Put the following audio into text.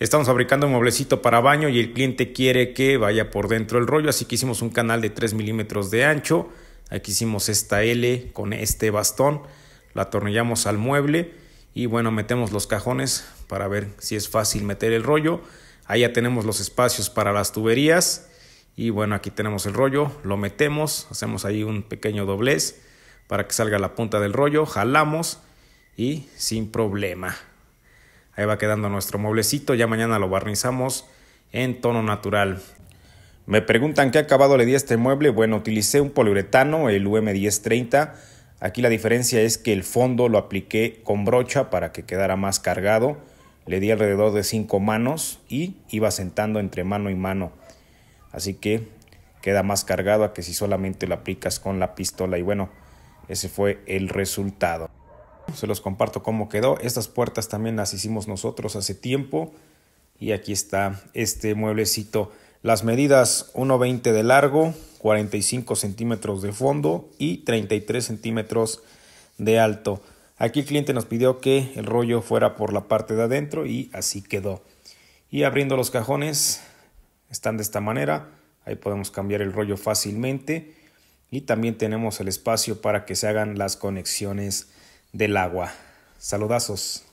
Estamos fabricando un mueblecito para baño y el cliente quiere que vaya por dentro el rollo, así que hicimos un canal de 3 milímetros de ancho. Aquí hicimos esta L con este bastón, la atornillamos al mueble y bueno, metemos los cajones para ver si es fácil meter el rollo. Ahí ya tenemos los espacios para las tuberías y bueno, aquí tenemos el rollo, lo metemos, hacemos ahí un pequeño doblez para que salga la punta del rollo, jalamos y sin problema. Ahí va quedando nuestro mueblecito, ya mañana lo barnizamos en tono natural. Me preguntan qué acabado le di a este mueble. Bueno, utilicé un poliuretano, el UM1030. Aquí la diferencia es que el fondo lo apliqué con brocha para que quedara más cargado. Le di alrededor de 5 manos y iba sentando entre mano y mano. Así que queda más cargado a que si solamente lo aplicas con la pistola. Y bueno, ese fue el resultado. Se los comparto cómo quedó. Estas puertas también las hicimos nosotros hace tiempo. Y aquí está este mueblecito. Las medidas 1,20 de largo, 45 centímetros de fondo y 33 centímetros de alto. Aquí el cliente nos pidió que el rollo fuera por la parte de adentro y así quedó. Y abriendo los cajones están de esta manera. Ahí podemos cambiar el rollo fácilmente. Y también tenemos el espacio para que se hagan las conexiones del agua. Saludazos.